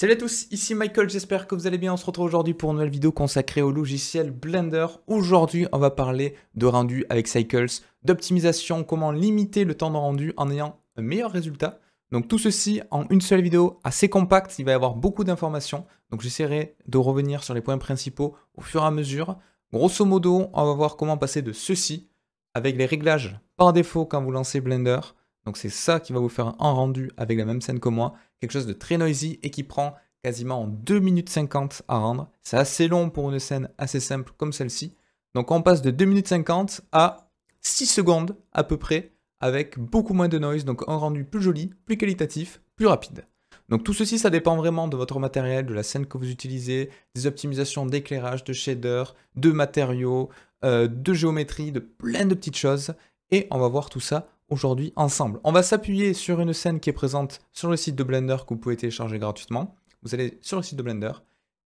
Salut à tous, ici Michael, j'espère que vous allez bien. On se retrouve aujourd'hui pour une nouvelle vidéo consacrée au logiciel Blender. Aujourd'hui, on va parler de rendu avec Cycles, d'optimisation, comment limiter le temps de rendu en ayant un meilleur résultat. Donc tout ceci en une seule vidéo assez compacte, il va y avoir beaucoup d'informations. Donc j'essaierai de revenir sur les points principaux au fur et à mesure. Grosso modo, on va voir comment passer de ceci avec les réglages par défaut quand vous lancez Blender donc c'est ça qui va vous faire un rendu avec la même scène que moi, quelque chose de très noisy et qui prend quasiment 2 minutes 50 à rendre. C'est assez long pour une scène assez simple comme celle-ci. Donc on passe de 2 minutes 50 à 6 secondes à peu près avec beaucoup moins de noise, donc un rendu plus joli, plus qualitatif, plus rapide. Donc tout ceci, ça dépend vraiment de votre matériel, de la scène que vous utilisez, des optimisations d'éclairage, de shader, de matériaux, euh, de géométrie, de plein de petites choses. Et on va voir tout ça aujourd'hui ensemble. On va s'appuyer sur une scène qui est présente sur le site de Blender que vous pouvez télécharger gratuitement. Vous allez sur le site de Blender,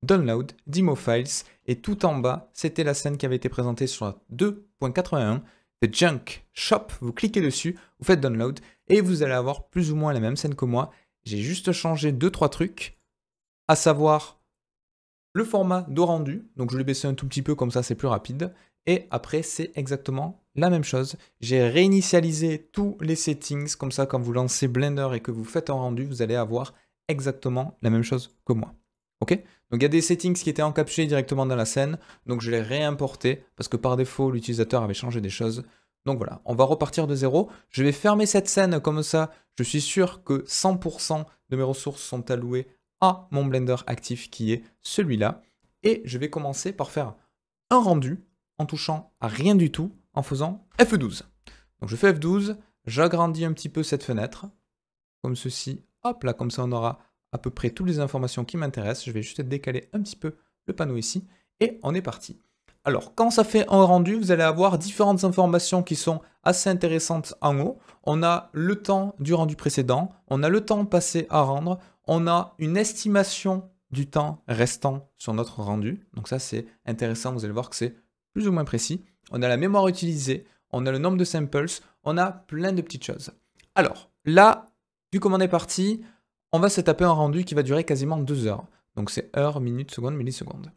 Download, Demo Files, et tout en bas, c'était la scène qui avait été présentée sur la 2.81, The Junk Shop. Vous cliquez dessus, vous faites Download, et vous allez avoir plus ou moins la même scène que moi. J'ai juste changé deux trois trucs, à savoir le format de rendu, donc je l'ai baissé un tout petit peu comme ça c'est plus rapide, et après, c'est exactement la même chose. J'ai réinitialisé tous les settings, comme ça, quand vous lancez Blender et que vous faites un rendu, vous allez avoir exactement la même chose que moi. Ok Donc il y a des settings qui étaient encapsulés directement dans la scène, donc je l'ai réimporté parce que par défaut, l'utilisateur avait changé des choses. Donc voilà, on va repartir de zéro. Je vais fermer cette scène comme ça. Je suis sûr que 100% de mes ressources sont allouées à mon Blender actif qui est celui-là. Et je vais commencer par faire un rendu en touchant à rien du tout en faisant F12. Donc je fais F12, j'agrandis un petit peu cette fenêtre, comme ceci, hop là, comme ça on aura à peu près toutes les informations qui m'intéressent. Je vais juste décaler un petit peu le panneau ici, et on est parti. Alors, quand ça fait un rendu, vous allez avoir différentes informations qui sont assez intéressantes en haut. On a le temps du rendu précédent, on a le temps passé à rendre, on a une estimation du temps restant sur notre rendu. Donc ça, c'est intéressant, vous allez voir que c'est plus ou moins précis, on a la mémoire utilisée, on a le nombre de samples, on a plein de petites choses. Alors, là, vu comment on est parti, on va se taper un rendu qui va durer quasiment deux heures. Donc c'est heure, minute, seconde, millisecondes.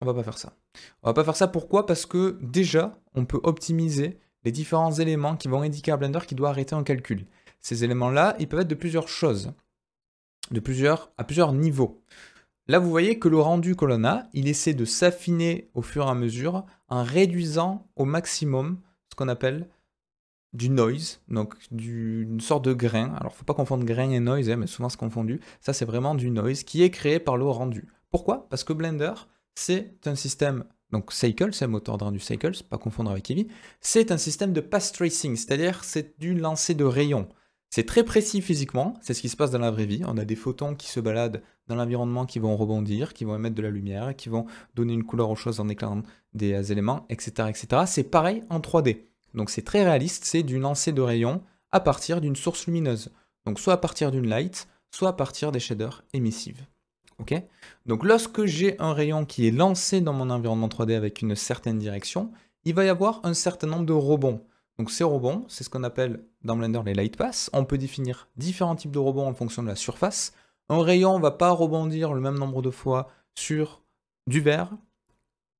On va pas faire ça. On va pas faire ça pourquoi Parce que déjà, on peut optimiser les différents éléments qui vont indiquer à Blender qui doit arrêter en calcul. Ces éléments-là, ils peuvent être de plusieurs choses, de plusieurs, à plusieurs niveaux. Là, vous voyez que le rendu que l'on a, il essaie de s'affiner au fur et à mesure en réduisant au maximum ce qu'on appelle du noise, donc d'une sorte de grain. Alors, faut pas confondre grain et noise, hein, mais souvent c'est confondu. Ça, c'est vraiment du noise qui est créé par le rendu. Pourquoi Parce que Blender, c'est un système, donc Cycle, c'est un moteur de rendu Cycle, pas confondre avec Eevee, c'est un système de pass tracing, c'est-à-dire c'est du lancer de rayons. C'est très précis physiquement, c'est ce qui se passe dans la vraie vie. On a des photons qui se baladent dans l'environnement, qui vont rebondir, qui vont émettre de la lumière, qui vont donner une couleur aux choses en éclairant euh, des éléments, etc. etc. C'est pareil en 3D. Donc c'est très réaliste, c'est du lancer de rayons à partir d'une source lumineuse. Donc soit à partir d'une light, soit à partir des shaders émissives. Donc lorsque j'ai un rayon qui est lancé dans mon environnement 3D avec une certaine direction, il va y avoir un certain nombre de rebonds. Donc ces rebonds, c'est ce qu'on appelle dans Blender les light pass. On peut définir différents types de rebonds en fonction de la surface. Un rayon ne va pas rebondir le même nombre de fois sur du verre,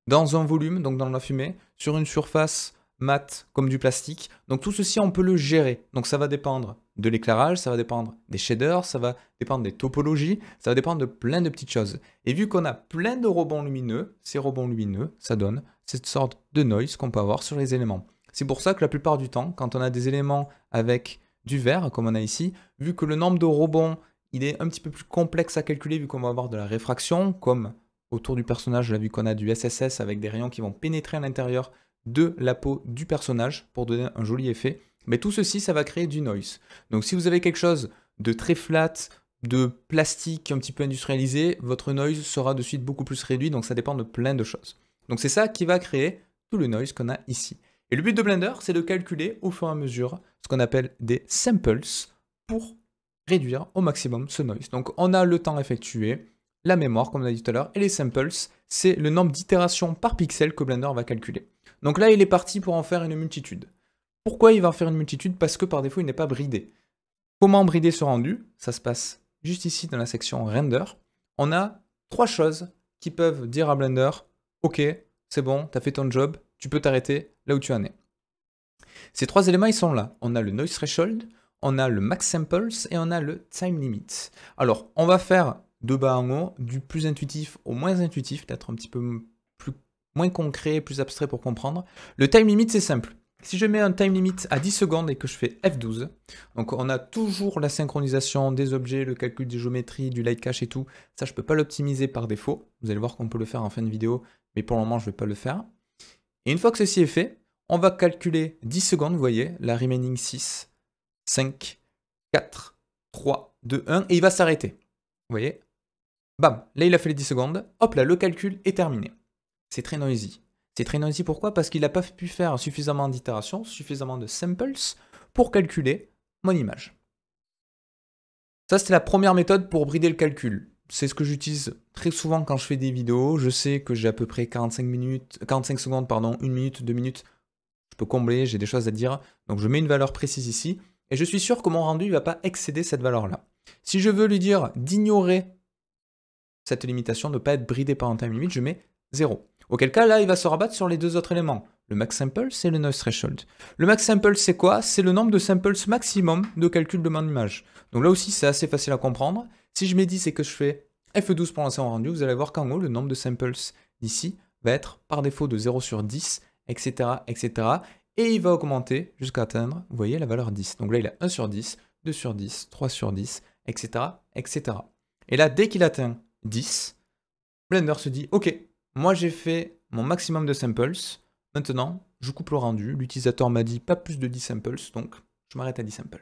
dans un volume, donc dans la fumée, sur une surface mat comme du plastique. Donc tout ceci, on peut le gérer. Donc ça va dépendre de l'éclairage, ça va dépendre des shaders, ça va dépendre des topologies, ça va dépendre de plein de petites choses. Et vu qu'on a plein de rebonds lumineux, ces rebonds lumineux, ça donne cette sorte de noise qu'on peut avoir sur les éléments. C'est pour ça que la plupart du temps, quand on a des éléments avec du vert, comme on a ici, vu que le nombre de rebonds, il est un petit peu plus complexe à calculer, vu qu'on va avoir de la réfraction, comme autour du personnage, vu qu'on a du SSS avec des rayons qui vont pénétrer à l'intérieur de la peau du personnage pour donner un joli effet. Mais tout ceci, ça va créer du noise. Donc si vous avez quelque chose de très flat, de plastique un petit peu industrialisé, votre noise sera de suite beaucoup plus réduit, donc ça dépend de plein de choses. Donc c'est ça qui va créer tout le noise qu'on a ici. Et le but de Blender, c'est de calculer au fur et à mesure ce qu'on appelle des samples pour réduire au maximum ce noise. Donc on a le temps effectué, la mémoire comme on a dit tout à l'heure, et les samples, c'est le nombre d'itérations par pixel que Blender va calculer. Donc là, il est parti pour en faire une multitude. Pourquoi il va en faire une multitude Parce que par défaut, il n'est pas bridé. Comment brider ce rendu Ça se passe juste ici dans la section Render. On a trois choses qui peuvent dire à Blender, ok, c'est bon, tu as fait ton job, tu peux t'arrêter là où tu en es. Ces trois éléments, ils sont là. On a le noise threshold, on a le max samples et on a le time limit. Alors, on va faire de bas en haut, du plus intuitif au moins intuitif, peut-être un petit peu moins concret, plus abstrait pour comprendre. Le time limit, c'est simple. Si je mets un time limit à 10 secondes et que je fais F12, donc on a toujours la synchronisation des objets, le calcul des géométries, du light cache et tout, ça je ne peux pas l'optimiser par défaut, vous allez voir qu'on peut le faire en fin de vidéo, mais pour le moment je ne vais pas le faire. Et une fois que ceci est fait, on va calculer 10 secondes, vous voyez, la remaining 6, 5, 4, 3, 2, 1, et il va s'arrêter. Vous voyez Bam, là il a fait les 10 secondes, hop là, le calcul est terminé. C'est très noisy. C'est très noisy pourquoi Parce qu'il n'a pas pu faire suffisamment d'itérations, suffisamment de samples pour calculer mon image. Ça, c'était la première méthode pour brider le calcul c'est ce que j'utilise très souvent quand je fais des vidéos. Je sais que j'ai à peu près 45 minutes, 45 secondes, pardon, une minute, 2 minutes. Je peux combler, j'ai des choses à dire. Donc je mets une valeur précise ici. Et je suis sûr que mon rendu ne va pas excéder cette valeur-là. Si je veux lui dire d'ignorer cette limitation, de ne pas être bridé par un time limit, je mets 0. Auquel cas, là, il va se rabattre sur les deux autres éléments. Le max simple, c'est le noise threshold. Le max simple, c'est quoi C'est le nombre de samples maximum de calcul de mon image. Donc là aussi, c'est assez facile à comprendre. Si je dis et que je fais F12 pour lancer en rendu, vous allez voir qu'en haut, le nombre de samples d'ici va être par défaut de 0 sur 10, etc., etc. Et il va augmenter jusqu'à atteindre, vous voyez, la valeur 10. Donc là, il a 1 sur 10, 2 sur 10, 3 sur 10, etc., etc. Et là, dès qu'il atteint 10, Blender se dit, OK, moi j'ai fait mon maximum de samples, maintenant je coupe le rendu, l'utilisateur m'a dit pas plus de 10 samples, donc je m'arrête à 10 samples.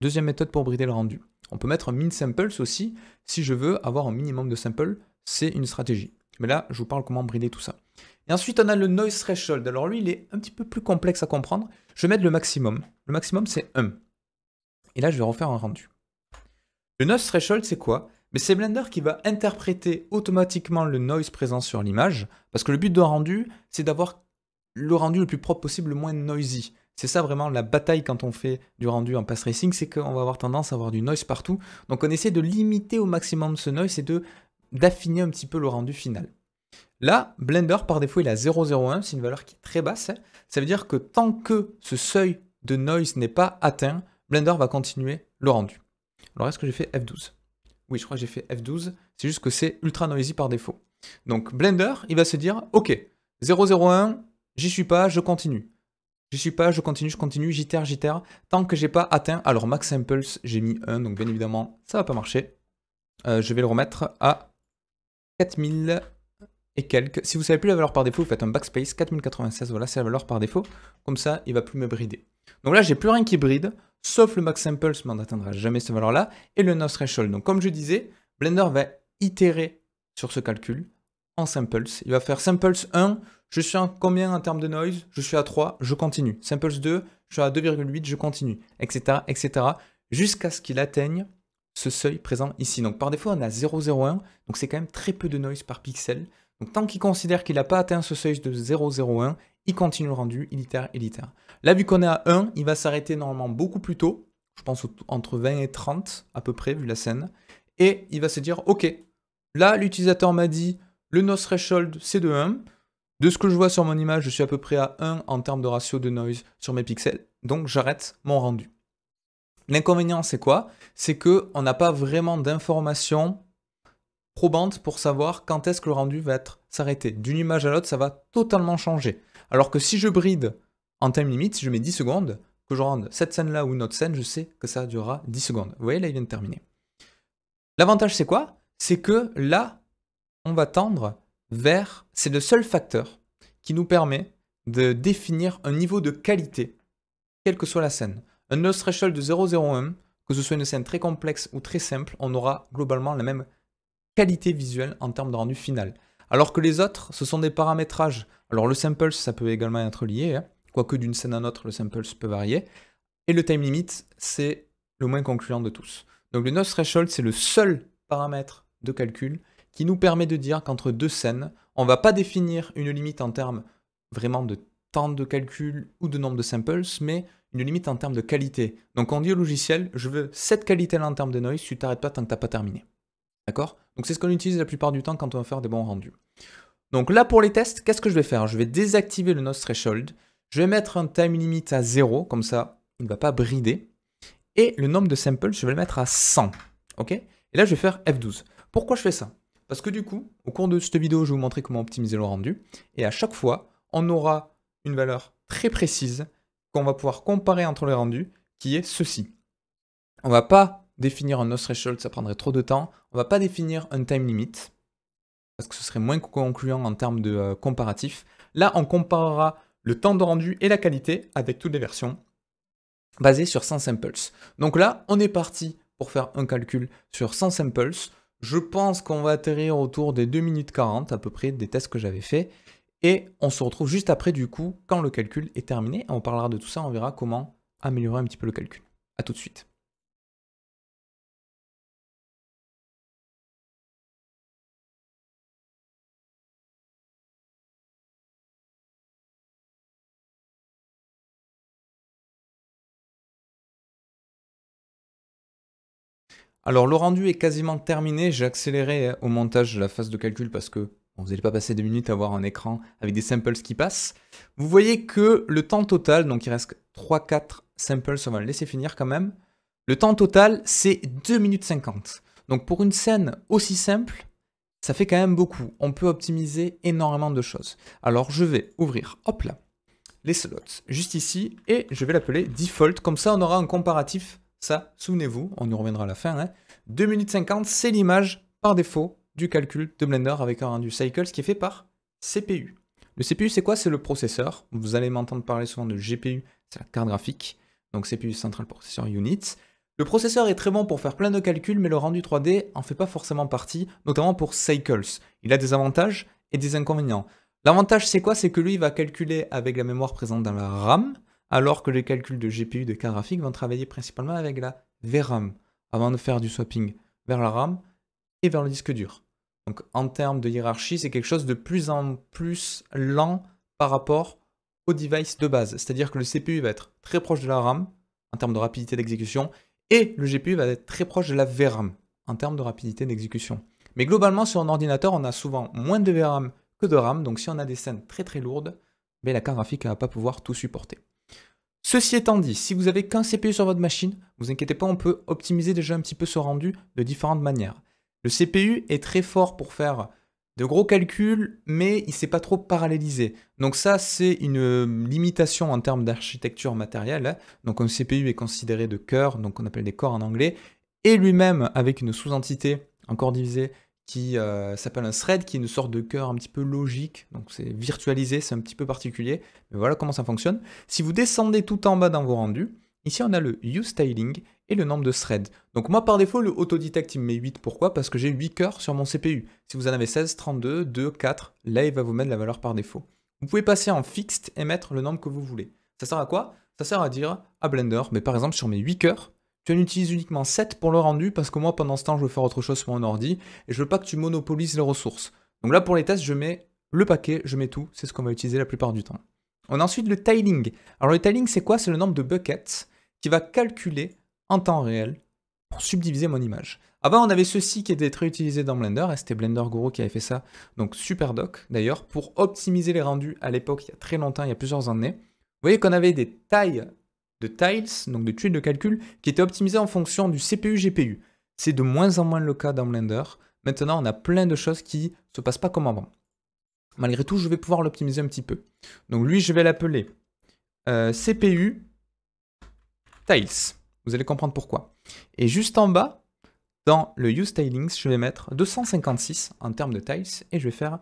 Deuxième méthode pour brider le rendu. On peut mettre un min samples aussi. Si je veux avoir un minimum de samples, c'est une stratégie. Mais là, je vous parle comment brider tout ça. Et ensuite, on a le noise threshold. Alors lui, il est un petit peu plus complexe à comprendre. Je vais mettre le maximum. Le maximum, c'est 1. Et là, je vais refaire un rendu. Le noise threshold, c'est quoi mais c'est Blender qui va interpréter automatiquement le noise présent sur l'image, parce que le but d'un rendu, c'est d'avoir le rendu le plus propre possible, le moins noisy. C'est ça vraiment la bataille quand on fait du rendu en pass racing, c'est qu'on va avoir tendance à avoir du noise partout. Donc on essaie de limiter au maximum ce noise et de d'affiner un petit peu le rendu final. Là, Blender par défaut il a 0,01, c'est une valeur qui est très basse. Ça veut dire que tant que ce seuil de noise n'est pas atteint, Blender va continuer le rendu. Alors est-ce que j'ai fait F12 Oui, je crois que j'ai fait F12, c'est juste que c'est ultra noisy par défaut. Donc Blender, il va se dire, ok, 0,01, j'y suis pas, je continue. Je suis pas, je continue, je continue, j'itère, j'itère, tant que j'ai pas atteint. Alors, max impulse, j'ai mis 1, donc bien évidemment, ça va pas marcher. Euh, je vais le remettre à 4000 et quelques. Si vous savez plus la valeur par défaut, vous faites un backspace, 4096, voilà, c'est la valeur par défaut. Comme ça, il va plus me brider. Donc là, j'ai plus rien qui bride, sauf le max impulse, mais on n'atteindra jamais cette valeur-là, et le no threshold. Donc comme je disais, Blender va itérer sur ce calcul en samples. Il va faire samples 1 je suis à combien en termes de noise Je suis à 3, je continue. Samples 2, je suis à 2,8, je continue, etc., etc., jusqu'à ce qu'il atteigne ce seuil présent ici. Donc par défaut, on a 0,01, donc c'est quand même très peu de noise par pixel. Donc tant qu'il considère qu'il n'a pas atteint ce seuil de 0,01, il continue le rendu, il itère, il itère. Là, vu qu'on est à 1, il va s'arrêter normalement beaucoup plus tôt, je pense entre 20 et 30 à peu près, vu la scène, et il va se dire, ok, là, l'utilisateur m'a dit, le no threshold, c'est de 1, de ce que je vois sur mon image, je suis à peu près à 1 en termes de ratio de noise sur mes pixels, donc j'arrête mon rendu. L'inconvénient, c'est quoi C'est qu'on n'a pas vraiment d'informations probantes pour savoir quand est-ce que le rendu va être s'arrêter. D'une image à l'autre, ça va totalement changer. Alors que si je bride en time limit, si je mets 10 secondes, que je rende cette scène-là ou une autre scène, je sais que ça durera 10 secondes. Vous voyez, là, il vient de terminer. L'avantage, c'est quoi C'est que là, on va tendre vert, C'est le seul facteur qui nous permet de définir un niveau de qualité, quelle que soit la scène. Un no threshold de 0,01, que ce soit une scène très complexe ou très simple, on aura globalement la même qualité visuelle en termes de rendu final. Alors que les autres, ce sont des paramétrages. Alors le sample, ça peut également être lié, hein. quoique d'une scène à une autre, le sample peut varier. Et le time limit, c'est le moins concluant de tous. Donc le no threshold, c'est le seul paramètre de calcul qui nous permet de dire qu'entre deux scènes, on ne va pas définir une limite en termes vraiment de temps de calcul ou de nombre de samples, mais une limite en termes de qualité. Donc on dit au logiciel, je veux cette qualité-là en termes de noise, tu t'arrêtes pas tant que tu n'as pas terminé. D'accord Donc c'est ce qu'on utilise la plupart du temps quand on va faire des bons rendus. Donc là pour les tests, qu'est-ce que je vais faire Je vais désactiver le noise threshold, je vais mettre un time limit à 0, comme ça il ne va pas brider, et le nombre de samples, je vais le mettre à 100. Ok Et là je vais faire F12. Pourquoi je fais ça parce que du coup, au cours de cette vidéo, je vais vous montrer comment optimiser le rendu. Et à chaque fois, on aura une valeur très précise qu'on va pouvoir comparer entre les rendus, qui est ceci. On ne va pas définir un no threshold, ça prendrait trop de temps. On ne va pas définir un time limit, parce que ce serait moins concluant en termes de euh, comparatif. Là, on comparera le temps de rendu et la qualité avec toutes les versions basées sur 100 samples. Donc là, on est parti pour faire un calcul sur 100 samples. Je pense qu'on va atterrir autour des 2 minutes 40 à peu près des tests que j'avais fait. Et on se retrouve juste après du coup quand le calcul est terminé. On parlera de tout ça, on verra comment améliorer un petit peu le calcul. A tout de suite. Alors le rendu est quasiment terminé, j'ai accéléré euh, au montage la phase de calcul parce que on vous n'allez pas passer des minutes à voir un écran avec des samples qui passent. Vous voyez que le temps total, donc il reste 3-4 samples, on va le laisser finir quand même. Le temps total, c'est 2 minutes 50. Donc pour une scène aussi simple, ça fait quand même beaucoup. On peut optimiser énormément de choses. Alors je vais ouvrir, hop là, les slots, juste ici, et je vais l'appeler default. Comme ça, on aura un comparatif ça, souvenez-vous, on y reviendra à la fin. 2 hein. minutes 50, c'est l'image par défaut du calcul de Blender avec un rendu Cycles qui est fait par CPU. Le CPU, c'est quoi C'est le processeur. Vous allez m'entendre parler souvent de GPU, c'est la carte graphique. Donc CPU Central Processor Unit. Le processeur est très bon pour faire plein de calculs, mais le rendu 3D en fait pas forcément partie, notamment pour cycles. Il a des avantages et des inconvénients. L'avantage, c'est quoi C'est que lui, il va calculer avec la mémoire présente dans la RAM, alors que les calculs de GPU de cartes graphique vont travailler principalement avec la VRAM, avant de faire du swapping vers la RAM et vers le disque dur. Donc en termes de hiérarchie, c'est quelque chose de plus en plus lent par rapport au device de base. C'est-à-dire que le CPU va être très proche de la RAM en termes de rapidité d'exécution et le GPU va être très proche de la VRAM en termes de rapidité d'exécution. Mais globalement, sur un ordinateur, on a souvent moins de VRAM que de RAM. Donc si on a des scènes très très lourdes, mais ben, la carte graphique ne va pas pouvoir tout supporter. Ceci étant dit, si vous avez qu'un CPU sur votre machine, vous inquiétez pas, on peut optimiser déjà un petit peu ce rendu de différentes manières. Le CPU est très fort pour faire de gros calculs, mais il ne s'est pas trop parallélisé. Donc ça, c'est une euh, limitation en termes d'architecture matérielle. Hein. Donc un CPU est considéré de cœur, donc on appelle des corps en anglais, et lui-même, avec une sous-entité encore divisée, qui euh, s'appelle un thread, qui est une sorte de cœur un petit peu logique. Donc c'est virtualisé, c'est un petit peu particulier. Mais voilà comment ça fonctionne. Si vous descendez tout en bas dans vos rendus, ici on a le styling et le nombre de threads. Donc moi par défaut, le autodetect il me met 8. Pourquoi Parce que j'ai 8 cœurs sur mon CPU. Si vous en avez 16, 32, 2, 4, là il va vous mettre la valeur par défaut. Vous pouvez passer en fixed et mettre le nombre que vous voulez. Ça sert à quoi Ça sert à dire à Blender, mais par exemple sur mes 8 cœurs, tu en utilises uniquement 7 pour le rendu parce que moi pendant ce temps je veux faire autre chose sur mon ordi et je veux pas que tu monopolises les ressources. Donc là pour les tests je mets le paquet, je mets tout, c'est ce qu'on va utiliser la plupart du temps. On a ensuite le tiling. Alors le tiling c'est quoi C'est le nombre de buckets qui va calculer en temps réel pour subdiviser mon image. Avant, on avait ceci qui était très utilisé dans Blender, et c'était Blender Guru qui avait fait ça, donc super doc, d'ailleurs, pour optimiser les rendus à l'époque, il y a très longtemps, il y a plusieurs années. Vous voyez qu'on avait des tailles de tiles, donc de tuiles de calcul, qui étaient optimisé en fonction du CPU-GPU. C'est de moins en moins le cas dans Blender. Maintenant, on a plein de choses qui ne se passent pas comme avant. Malgré tout, je vais pouvoir l'optimiser un petit peu. Donc lui, je vais l'appeler euh, CPU Tiles. Vous allez comprendre pourquoi. Et juste en bas, dans le Use Tilings, je vais mettre 256 en termes de tiles et je vais faire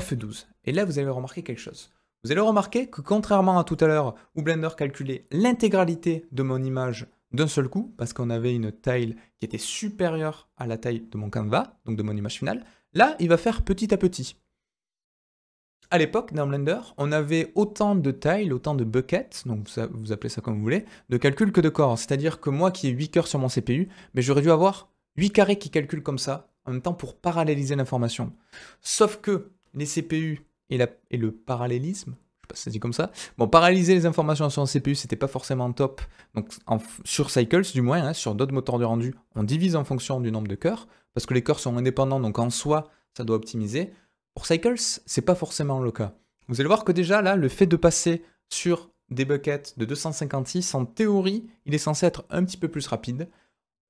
F12. Et là, vous allez remarquer quelque chose. Vous allez remarquer que contrairement à tout à l'heure où Blender calculait l'intégralité de mon image d'un seul coup, parce qu'on avait une taille qui était supérieure à la taille de mon canvas, donc de mon image finale, là, il va faire petit à petit. À l'époque, dans Blender, on avait autant de tiles, autant de buckets, donc vous, appelez ça comme vous voulez, de calcul que de corps. C'est-à-dire que moi qui ai 8 cœurs sur mon CPU, mais j'aurais dû avoir 8 carrés qui calculent comme ça, en même temps pour paralléliser l'information. Sauf que les CPU et, le parallélisme je sais pas si ça dit comme ça. Bon, paralyser les informations sur un CPU, c'était pas forcément top. Donc, sur Cycles, du moins, hein, sur d'autres moteurs de rendu, on divise en fonction du nombre de cœurs, parce que les cœurs sont indépendants, donc en soi, ça doit optimiser. Pour Cycles, c'est pas forcément le cas. Vous allez voir que déjà, là, le fait de passer sur des buckets de 256, en théorie, il est censé être un petit peu plus rapide.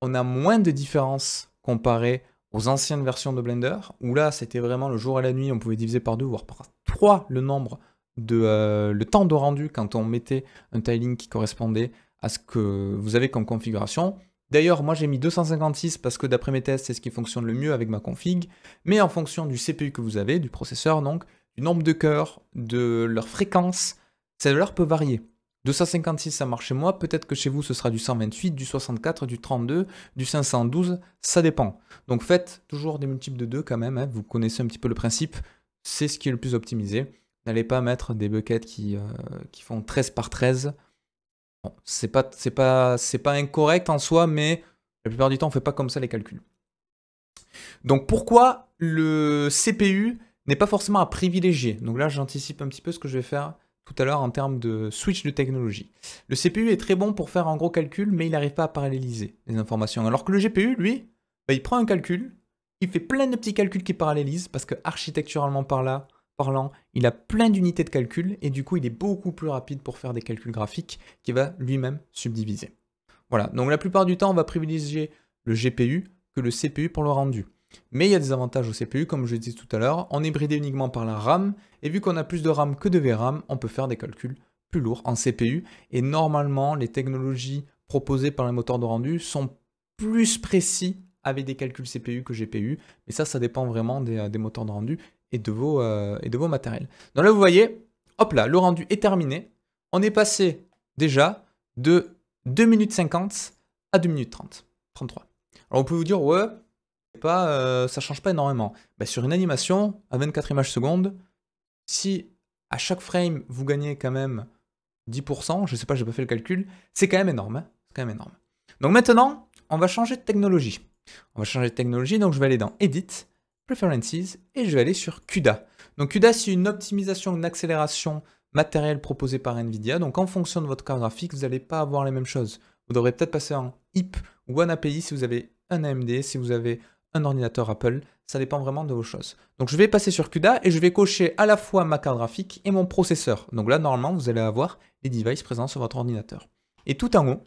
On a moins de différence comparé aux anciennes versions de Blender, où là c'était vraiment le jour et la nuit, on pouvait diviser par deux, voire par trois le nombre de euh, le temps de rendu quand on mettait un tiling qui correspondait à ce que vous avez comme configuration. D'ailleurs, moi j'ai mis 256 parce que d'après mes tests, c'est ce qui fonctionne le mieux avec ma config, mais en fonction du CPU que vous avez, du processeur donc, du nombre de cœurs, de leur fréquence, ça valeur peut varier. 256, ça marche chez moi. Peut-être que chez vous, ce sera du 128, du 64, du 32, du 512. Ça dépend. Donc faites toujours des multiples de 2 quand même. Hein. Vous connaissez un petit peu le principe. C'est ce qui est le plus optimisé. N'allez pas mettre des buckets qui, euh, qui font 13 par 13. Bon, c'est pas, pas, pas incorrect en soi, mais la plupart du temps, on fait pas comme ça les calculs. Donc pourquoi le CPU n'est pas forcément à privilégier Donc là, j'anticipe un petit peu ce que je vais faire tout à l'heure en termes de switch de technologie. Le CPU est très bon pour faire un gros calcul, mais il n'arrive pas à paralléliser les informations. Alors que le GPU, lui, bah, il prend un calcul, il fait plein de petits calculs qui parallélisent, parce que architecturalement par là, parlant, il a plein d'unités de calcul, et du coup, il est beaucoup plus rapide pour faire des calculs graphiques, qui va lui-même subdiviser. Voilà, donc la plupart du temps, on va privilégier le GPU que le CPU pour le rendu. Mais il y a des avantages au CPU, comme je l'ai dit tout à l'heure. On est bridé uniquement par la RAM, et vu qu'on a plus de RAM que de VRAM, on peut faire des calculs plus lourds en CPU. Et normalement, les technologies proposées par les moteurs de rendu sont plus précis avec des calculs CPU que GPU. Mais ça, ça dépend vraiment euh, des, moteurs de rendu et de, vos, euh, et de vos matériels. Donc là, vous voyez, hop là, le rendu est terminé. On est passé déjà de 2 minutes 50 à 2 minutes 30, 33. Alors on peut vous dire, ouais, pas, euh, ça change pas énormément. Bah, sur une animation, à 24 images secondes, si à chaque frame vous gagnez quand même 10%, je sais pas, n'ai pas fait le calcul, c'est quand même énorme. Hein, c'est quand même énorme. Donc maintenant, on va changer de technologie. On va changer de technologie, donc je vais aller dans Edit, Preferences, et je vais aller sur CUDA. Donc CUDA, c'est une optimisation, une accélération matérielle proposée par NVIDIA. Donc en fonction de votre carte graphique, vous n'allez pas avoir les mêmes choses. Vous devrez peut-être passer en HIP e ou en API si vous avez un AMD, si vous avez un ordinateur Apple. Ça dépend vraiment de vos choses. Donc je vais passer sur CUDA et je vais cocher à la fois ma carte graphique et mon processeur. Donc là, normalement, vous allez avoir les devices présents sur votre ordinateur. Et tout en haut,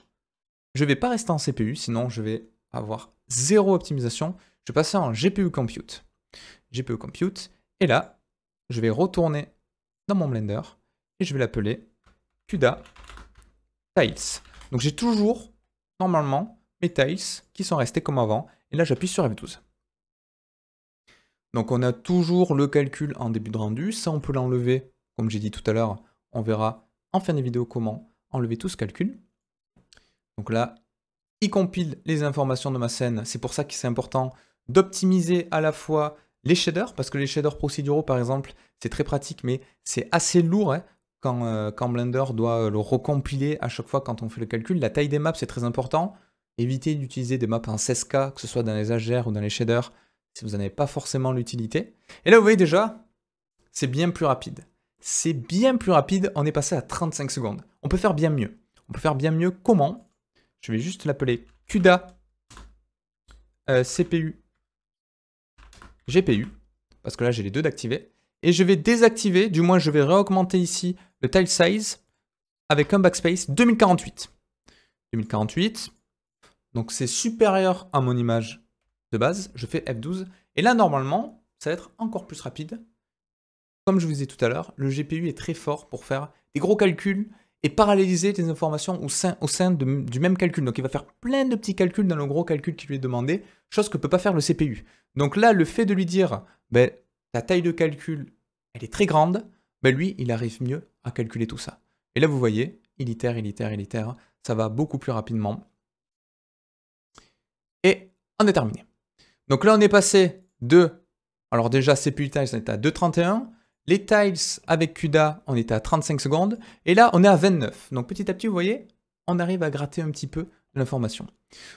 je vais pas rester en CPU, sinon je vais avoir zéro optimisation. Je passe passer en GPU Compute. GPU Compute. Et là, je vais retourner dans mon Blender et je vais l'appeler CUDA Tiles. Donc j'ai toujours, normalement, mes tiles qui sont restés comme avant là, j'appuie sur F12. Donc on a toujours le calcul en début de rendu, ça on peut l'enlever, comme j'ai dit tout à l'heure, on verra en fin de vidéo comment enlever tout ce calcul. Donc là, il compile les informations de ma scène, c'est pour ça que c'est important d'optimiser à la fois les shaders, parce que les shaders procéduraux par exemple, c'est très pratique, mais c'est assez lourd hein, euh, quand, Blender doit le recompiler à chaque fois quand on fait le calcul. La taille des maps c'est très important, évitez d'utiliser des maps en 16K, que ce soit dans les agères ou dans les shaders, si vous n'en avez pas forcément l'utilité. Et là, vous voyez déjà, c'est bien plus rapide. C'est bien plus rapide, on est passé à 35 secondes. On peut faire bien mieux. On peut faire bien mieux comment Je vais juste l'appeler CUDA euh, CPU GPU, parce que là j'ai les deux d'activer. Et je vais désactiver, du moins je vais réaugmenter ici le tile size avec un backspace 2048. 2048, donc c'est supérieur à mon image de base. Je fais F12. Et là, normalement, ça va être encore plus rapide. Comme je vous disais tout à l'heure, le GPU est très fort pour faire des gros calculs et paralléliser des informations au sein, du même calcul. Donc il va faire plein de petits calculs dans le gros calcul qui lui est demandé, chose que ne peut pas faire le CPU. Donc là, le fait de lui dire, ben, ta taille de calcul, elle est très grande, ben, lui, il arrive mieux à calculer tout ça. Et là, vous voyez, il itère, il itère, il itère, ça va beaucoup plus rapidement et indéterminé. Donc là, on est passé de... Alors déjà, CPU tiles, on est à 2.31. Les tiles avec CUDA, on était à 35 secondes. Et là, on est à 29. Donc petit à petit, vous voyez, on arrive à gratter un petit peu l'information.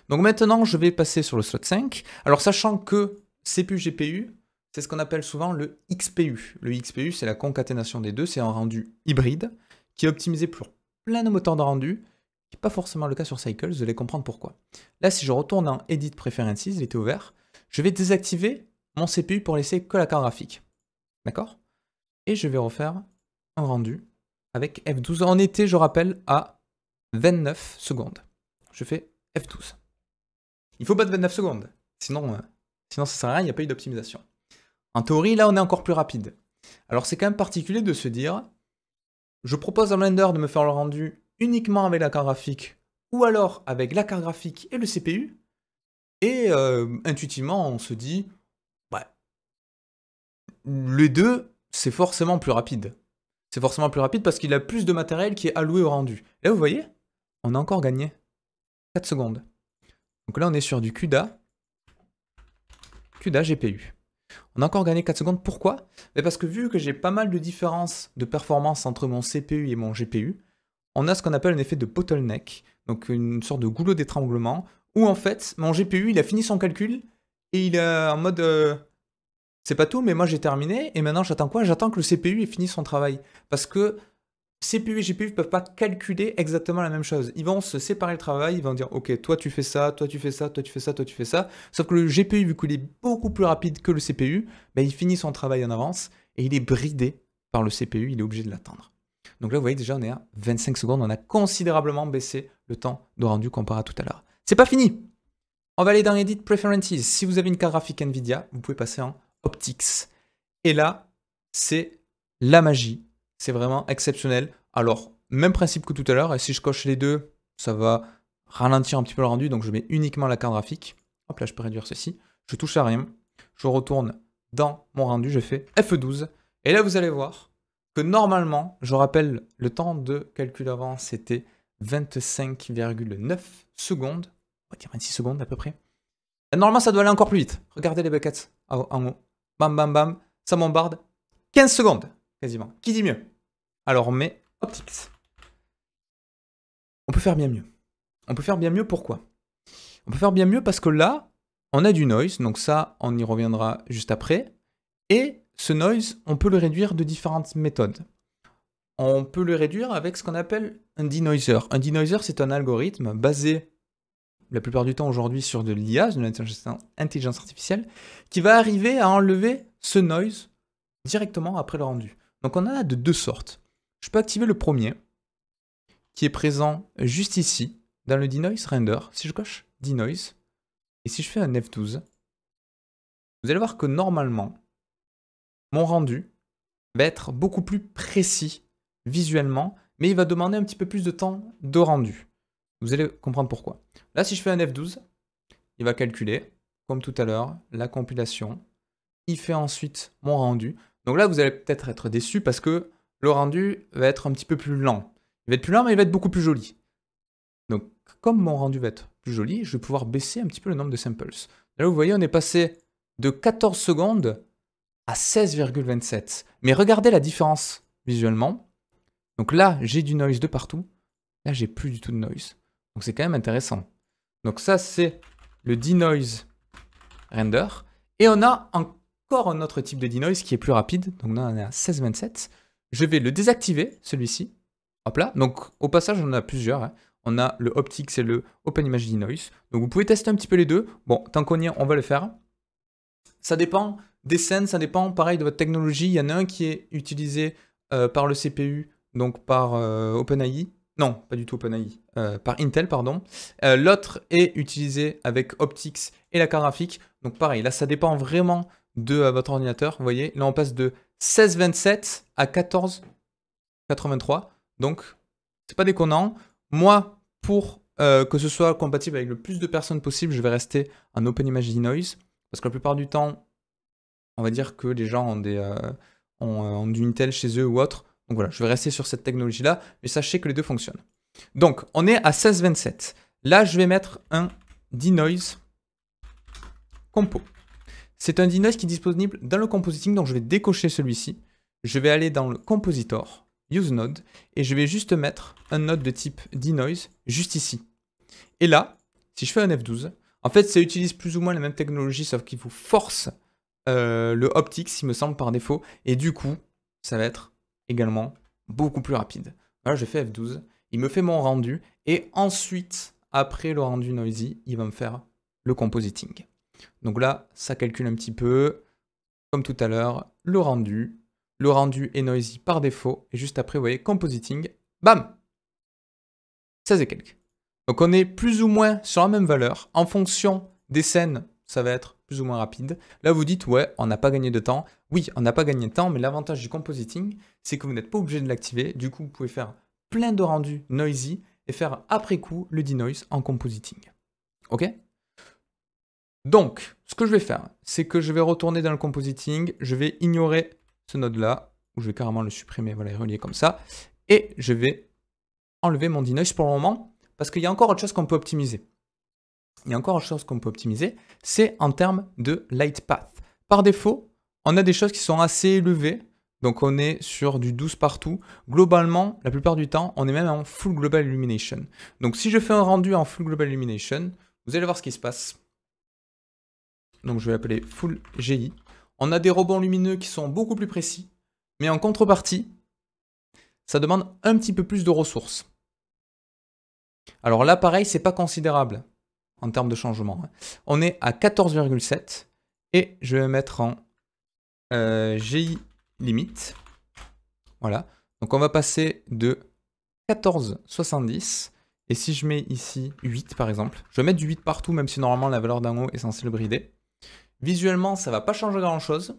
Donc maintenant, je vais passer sur le slot 5. Alors sachant que CPU GPU, c'est ce qu'on appelle souvent le XPU. Le XPU, c'est la concaténation des deux, c'est un rendu hybride qui est optimisé pour plein de moteurs de rendu qui n'est pas forcément le cas sur Cycles, vous allez comprendre pourquoi. Là, si je retourne en Edit Preferences, il était ouvert, je vais désactiver mon CPU pour laisser que la carte graphique. D'accord Et je vais refaire un rendu avec F12. En été, je rappelle, à 29 secondes. Je fais F12. Il faut pas de 29 secondes, sinon, euh, sinon ça sert à rien, il n'y a pas eu d'optimisation. En théorie, là, on est encore plus rapide. Alors c'est quand même particulier de se dire, je propose à Blender de me faire le rendu uniquement avec la carte graphique ou alors avec la carte graphique et le CPU. Et euh, intuitivement, on se dit, bah, les deux, c'est forcément plus rapide. C'est forcément plus rapide parce qu'il a plus de matériel qui est alloué au rendu. Là, vous voyez, on a encore gagné 4 secondes. Donc là, on est sur du CUDA, CUDA GPU. On a encore gagné 4 secondes. Pourquoi Parce que vu que j'ai pas mal de différences de performance entre mon CPU et mon GPU, on a ce qu'on appelle un effet de bottleneck, donc une sorte de goulot d'étranglement, où en fait, mon GPU, il a fini son calcul, et il est en mode... Euh, c'est pas tout, mais moi j'ai terminé, et maintenant j'attends quoi J'attends que le CPU ait fini son travail. Parce que CPU et GPU ne peuvent pas calculer exactement la même chose. Ils vont se séparer le travail, ils vont dire ok toi tu fais ça, toi tu fais ça, toi tu fais ça, toi tu fais ça. Sauf que le GPU, vu qu'il est beaucoup plus rapide que le CPU, ben, il finit son travail en avance et il est bridé par le CPU, il est obligé de l'attendre. Donc là, vous voyez, déjà, on est à 25 secondes. On a considérablement baissé le temps de rendu comparé à tout à l'heure. C'est pas fini. On va aller dans Edit Preferences. Si vous avez une carte graphique NVIDIA, vous pouvez passer en Optics. Et là, c'est la magie. C'est vraiment exceptionnel. Alors, même principe que tout à l'heure. Et si je coche les deux, ça va ralentir un petit peu le rendu. Donc, je mets uniquement la carte graphique. Hop là, je peux réduire ceci. Je touche à rien. Je retourne dans mon rendu. Je fais F12. Et là, vous allez voir, normalement, je rappelle, le temps de calcul avant, c'était 25,9 secondes. dire 26 secondes à peu près. normalement, ça doit aller encore plus vite. Regardez les buckets en haut. Bam, bam, bam. Ça bombarde. 15 secondes, quasiment. Qui dit mieux Alors, mais met On peut faire bien mieux. On peut faire bien mieux, pourquoi On peut faire bien mieux parce que là, on a du noise, donc ça, on y reviendra juste après. Et ce noise, on peut le réduire de différentes méthodes. On peut le réduire avec ce qu'on appelle un denoiser. Un denoiser, c'est un algorithme basé la plupart du temps aujourd'hui sur de l'IA, de l'intelligence artificielle, qui va arriver à enlever ce noise directement après le rendu. Donc on en a de deux sortes. Je peux activer le premier, qui est présent juste ici, dans le denoise render. Si je coche denoise, et si je fais un F12, vous allez voir que normalement, mon rendu va être beaucoup plus précis visuellement, mais il va demander un petit peu plus de temps de rendu. Vous allez comprendre pourquoi. Là, si je fais un F12, il va calculer, comme tout à l'heure, la compilation. Il fait ensuite mon rendu. Donc là, vous allez peut-être être déçu parce que le rendu va être un petit peu plus lent. Il va être plus lent, mais il va être beaucoup plus joli. Donc, comme mon rendu va être plus joli, je vais pouvoir baisser un petit peu le nombre de samples. Là, vous voyez, on est passé de 14 secondes 16,27. Mais regardez la différence visuellement. Donc là, j'ai du noise de partout. Là, j'ai plus du tout de noise. Donc c'est quand même intéressant. Donc ça, c'est le denoise render. Et on a encore un autre type de denoise qui est plus rapide. Donc là, on est à 16,27. Je vais le désactiver, celui-ci. Hop là. Donc au passage, on a plusieurs. Hein. On a le Optics c'est le Open Image Denoise. Donc vous pouvez tester un petit peu les deux. Bon, tant qu'on y est, on va le faire. Ça dépend des scènes, ça dépend pareil de votre technologie. Il y en a un qui est utilisé euh, par le CPU, donc par euh, OpenAI. Non, pas du tout OpenAI, euh, par Intel, pardon. L'autre est utilisé avec Optics et la carte graphique. Donc pareil, là, ça dépend vraiment de votre ordinateur. Vous voyez, là, on passe de 1627 à 1483. Donc, c'est pas déconnant. Moi, pour que ce soit compatible avec le plus de personnes possible, je vais rester en OpenImage Denoise. Parce que la plupart du temps, on va dire que les gens ont, des, euh, euh, Intel ont, telle chez eux ou autre. Donc voilà, je vais rester sur cette technologie-là, mais sachez que les deux fonctionnent. Donc, on est à 16,27. Là, je vais mettre un denoise compo. C'est un denoise qui est disponible dans le compositing, donc je vais décocher celui-ci. Je vais aller dans le compositor, use node, et je vais juste mettre un node de type denoise juste ici. Et là, si je fais un F12, en fait, ça utilise plus ou moins la même technologie, sauf qu'il vous force euh, le Optix, il me semble, par défaut. Et du coup, ça va être également beaucoup plus rapide. Là, je fais F12. Il me fait mon rendu. Et ensuite, après le rendu noisy, il va me faire le compositing. Donc là, ça calcule un petit peu, comme tout à l'heure, le rendu. Le rendu est noisy par défaut. Et juste après, vous voyez, compositing, bam Ça et quelques. Donc on est plus ou moins sur la même valeur en fonction des scènes ça va être plus ou moins rapide. Là, vous dites, ouais, on n'a pas gagné de temps. Oui, on n'a pas gagné de temps, mais l'avantage du compositing, c'est que vous n'êtes pas obligé de l'activer. Du coup, vous pouvez faire plein de rendus noisy et faire après coup le denoise en compositing. Ok Donc, ce que je vais faire, c'est que je vais retourner dans le compositing, je vais ignorer ce node-là, je vais carrément le supprimer, voilà, et relier comme ça, et je vais enlever mon denoise pour le moment, parce qu'il y a encore autre chose qu'on peut optimiser. Il y a encore une chose qu'on peut optimiser, c'est en termes de light path. Par défaut, on a des choses qui sont assez élevées, donc on est sur du 12 partout. Globalement, la plupart du temps, on est même en full global illumination. Donc si je fais un rendu en full global illumination, vous allez voir ce qui se passe. Donc je vais appeler full GI. On a des rebonds lumineux qui sont beaucoup plus précis, mais en contrepartie, ça demande un petit peu plus de ressources. Alors là, pareil, c'est pas considérable en termes de changement. Hein. On est à 14,7 et je vais mettre en euh, GI limite. Voilà. Donc on va passer de 14,70 et si je mets ici 8 par exemple, je vais mettre du 8 partout même si normalement la valeur d'un mot est censée le brider. Visuellement, ça va pas changer grand chose.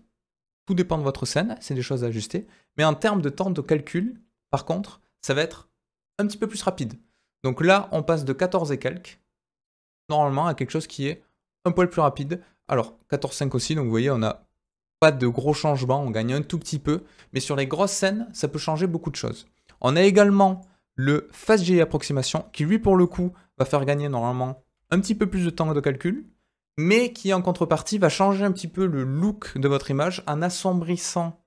Tout dépend de votre scène, c'est des choses à ajuster. Mais en termes de temps de calcul, par contre, ça va être un petit peu plus rapide. Donc là, on passe de 14 et quelques normalement à quelque chose qui est un poil plus rapide. Alors 14.5 aussi, donc vous voyez, on n'a pas de gros changements, on gagne un tout petit peu, mais sur les grosses scènes, ça peut changer beaucoup de choses. On a également le Fast GI Approximation, qui lui pour le coup va faire gagner normalement un petit peu plus de temps de calcul, mais qui en contrepartie va changer un petit peu le look de votre image en assombrissant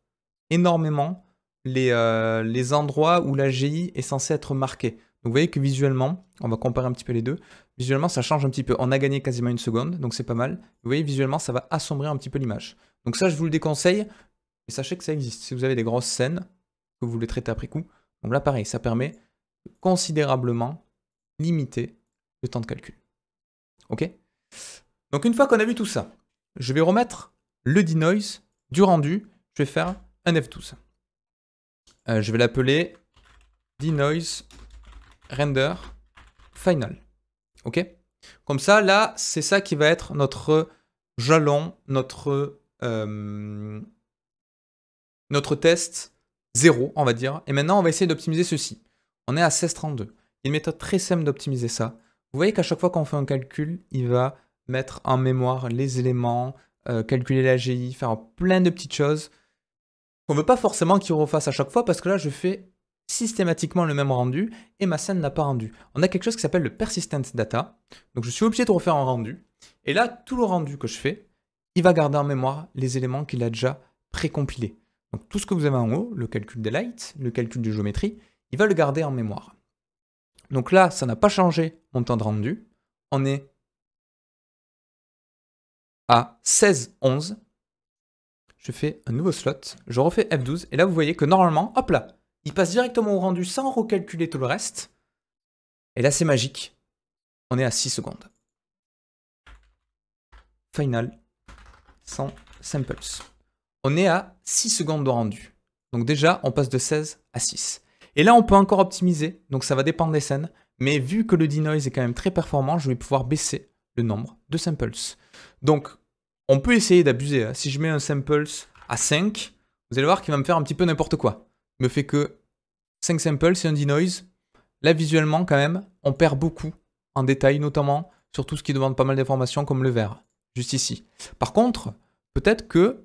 énormément les, euh, les endroits où la GI est censée être marquée. vous voyez que visuellement, on va comparer un petit peu les deux, Visuellement, ça change un petit peu. On a gagné quasiment une seconde, donc c'est pas mal. Vous voyez, visuellement, ça va assombrir un petit peu l'image. Donc ça, je vous le déconseille, mais sachez que ça existe. Si vous avez des grosses scènes, que vous voulez traiter après coup, donc là, pareil, ça permet de considérablement limiter le temps de calcul. OK Donc une fois qu'on a vu tout ça, je vais remettre le denoise du rendu. Je vais faire un F12. Euh, je vais l'appeler denoise render final. Ok Comme ça, là, c'est ça qui va être notre jalon, notre, euh, notre test zéro, on va dire. Et maintenant, on va essayer d'optimiser ceci. On est à 1632. Une méthode très simple d'optimiser ça. Vous voyez qu'à chaque fois qu'on fait un calcul, il va mettre en mémoire les éléments, euh, calculer la GI, faire plein de petites choses qu'on ne veut pas forcément qu'il refasse à chaque fois parce que là, je fais systématiquement le même rendu et ma scène n'a pas rendu. On a quelque chose qui s'appelle le persistent data. Donc je suis obligé de refaire un rendu. Et là, tout le rendu que je fais, il va garder en mémoire les éléments qu'il a déjà précompilés. Donc tout ce que vous avez en haut, le calcul des lights, le calcul de géométrie, il va le garder en mémoire. Donc là, ça n'a pas changé mon temps de rendu. On est à 11 Je fais un nouveau slot, je refais F12, et là vous voyez que normalement, hop là, il passe directement au rendu sans recalculer tout le reste. Et là, c'est magique. On est à 6 secondes. Final sans samples. On est à 6 secondes de rendu. Donc déjà, on passe de 16 à 6. Et là, on peut encore optimiser, donc ça va dépendre des scènes. Mais vu que le denoise est quand même très performant, je vais pouvoir baisser le nombre de samples. Donc, on peut essayer d'abuser. Hein. Si je mets un samples à 5, vous allez voir qu'il va me faire un petit peu n'importe quoi me fait que 5 samples, c'est un denoise. là visuellement quand même, on perd beaucoup en détail, notamment sur tout ce qui demande pas mal d'informations comme le vert, juste ici. Par contre, peut-être que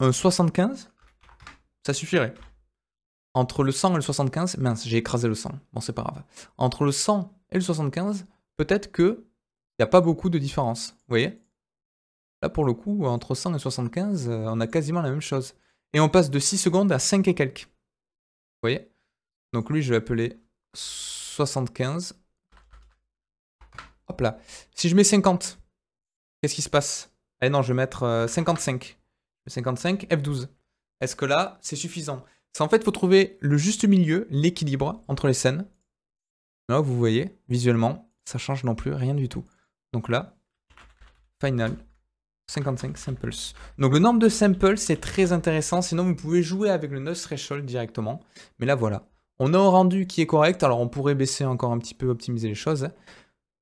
un 75, ça suffirait. Entre le 100 et le 75, mince, j'ai écrasé le 100, bon c'est pas grave. Entre le 100 et le 75, peut-être que il n'y a pas beaucoup de différence, vous voyez Là pour le coup, entre 100 et 75, euh, on a quasiment la même chose. Et on passe de 6 secondes à 5 et quelques. Vous voyez Donc lui, je vais appeler 75. Hop là. Si je mets 50, qu'est-ce qui se passe Eh non, je vais mettre 55. 55, F12. Est-ce que là, c'est suffisant C'est en fait, il faut trouver le juste milieu, l'équilibre entre les scènes. Là, vous voyez, visuellement, ça change non plus, rien du tout. Donc là, final, 55 samples. Donc le nombre de samples, c'est très intéressant. Sinon, vous pouvez jouer avec le noise threshold directement. Mais là, voilà. On a un rendu qui est correct. Alors, on pourrait baisser encore un petit peu, optimiser les choses.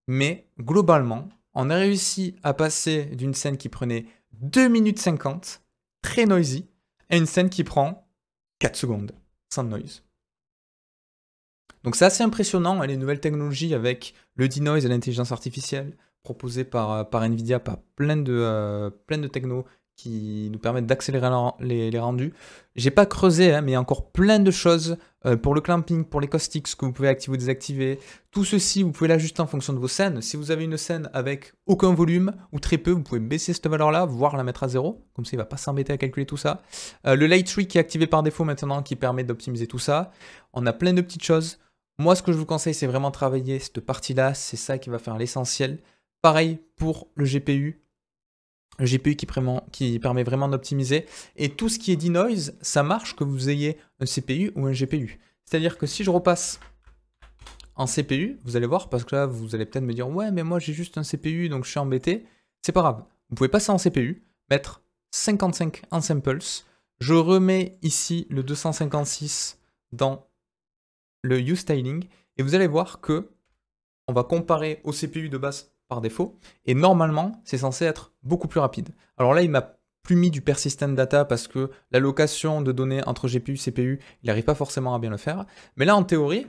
Mais globalement, on a réussi à passer d'une scène qui prenait 2 minutes 50, très noisy, à une scène qui prend 4 secondes, sans noise. Donc c'est assez impressionnant, hein, les nouvelles technologies avec le denoise et l'intelligence artificielle, proposé par, euh, par Nvidia, par plein de, euh, plein de technos qui nous permettent d'accélérer les, rendus. rendus. J'ai pas creusé, hein, mais il y a encore plein de choses euh, pour le clamping, pour les caustics que vous pouvez activer ou désactiver. Tout ceci, vous pouvez l'ajuster en fonction de vos scènes. Si vous avez une scène avec aucun volume ou très peu, vous pouvez baisser cette valeur-là, voire la mettre à zéro. Comme ça, il va pas s'embêter à calculer tout ça. le light tree qui est activé par défaut maintenant, qui permet d'optimiser tout ça. On a plein de petites choses. Moi, ce que je vous conseille, c'est vraiment travailler cette partie-là. C'est ça qui va faire l'essentiel. Pareil pour le GPU. Le GPU qui, permet vraiment d'optimiser. Et tout ce qui est denoise, ça marche que vous ayez un CPU ou un GPU. C'est-à-dire que si je repasse en CPU, vous allez voir, parce que là, vous allez peut-être me dire « Ouais, mais moi, j'ai juste un CPU, donc je suis embêté. » C'est pas grave. Vous pouvez passer en CPU, mettre 55 en samples. Je remets ici le 256 dans le U-Styling. Et vous allez voir que on va comparer au CPU de base par défaut. Et normalement, c'est censé être beaucoup plus rapide. Alors là, il m'a plus mis du persistent data parce que l'allocation de données entre GPU et CPU, il n'arrive pas forcément à bien le faire. Mais là, en théorie,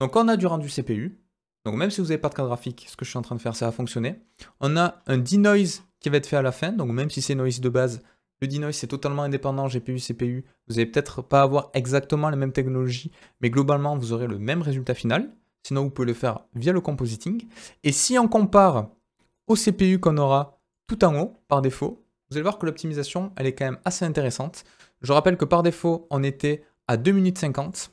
donc on a du rendu CPU, donc même si vous n'avez pas de carte graphique, ce que je suis en train de faire, ça va fonctionner. On a un denoise qui va être fait à la fin, donc même si c'est noise de base, le denoise c'est totalement indépendant GPU, CPU. Vous n'allez peut-être pas avoir exactement la même technologie, mais globalement, vous aurez le même résultat final. Sinon, vous pouvez le faire via le compositing. Et si on compare au CPU qu'on aura tout en haut par défaut, vous allez voir que l'optimisation, elle est quand même assez intéressante. Je rappelle que par défaut, on était à 2 minutes 50.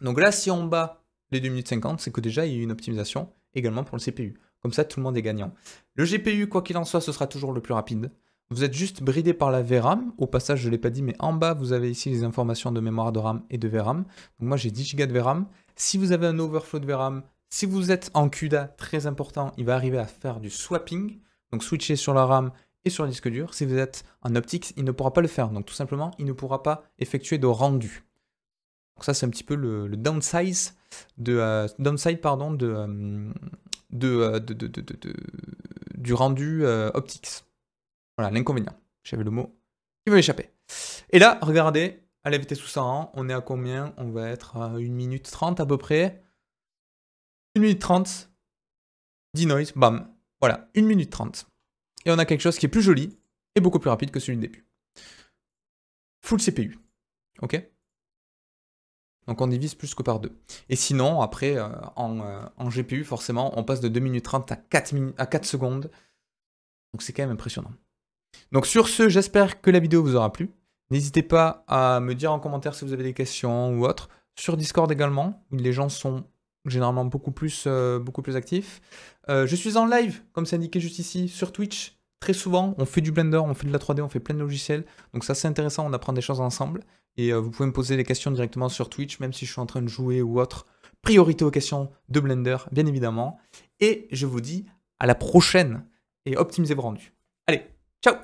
Donc là, si on bat les 2 minutes 50, c'est que déjà, il y a eu une optimisation également pour le CPU. Comme ça, tout le monde est gagnant. Le GPU, quoi qu'il en soit, ce sera toujours le plus rapide. Vous êtes juste bridé par la VRAM. Au passage, je ne l'ai pas dit, mais en bas, vous avez ici les informations de mémoire de RAM et de VRAM. Donc moi, j'ai 10 Go de VRAM. Si vous avez un overflow de VRAM, si vous êtes en CUDA, très important, il va arriver à faire du swapping, donc switcher sur la RAM et sur le disque dur. Si vous êtes en optics, il ne pourra pas le faire. Donc tout simplement, il ne pourra pas effectuer de rendu. Donc ça, c'est un petit peu le, le de, euh, downside pardon, de, euh, euh, du rendu optics. Voilà, l'inconvénient. J'avais le mot qui veut échapper. Et là, regardez, à la vitesse sous 100, on est à combien On va être à 1 minute 30 à peu près. 1 minute 30, 10 bam. Voilà, 1 minute 30. Et on a quelque chose qui est plus joli et beaucoup plus rapide que celui de début. Full CPU, ok donc on divise plus que par 2. Et sinon, après, euh, en, euh, en, GPU, forcément, on passe de 2 minutes 30 à 4, à 4 secondes. Donc c'est quand même impressionnant. Donc sur ce, j'espère que la vidéo vous aura plu. N'hésitez pas à me dire en commentaire si vous avez des questions ou autre. Sur Discord également, où les gens sont généralement beaucoup plus, euh, beaucoup plus actifs. Euh, je suis en live, comme c'est indiqué juste ici, sur Twitch. Très souvent, on fait du Blender, on fait de la 3D, on fait plein de logiciels. Donc ça, c'est intéressant, on apprend des choses ensemble. Et euh, vous pouvez me poser des questions directement sur Twitch, même si je suis en train de jouer ou autre. Priorité aux questions de Blender, bien évidemment. Et je vous dis à la prochaine et optimisez vos Allez, ciao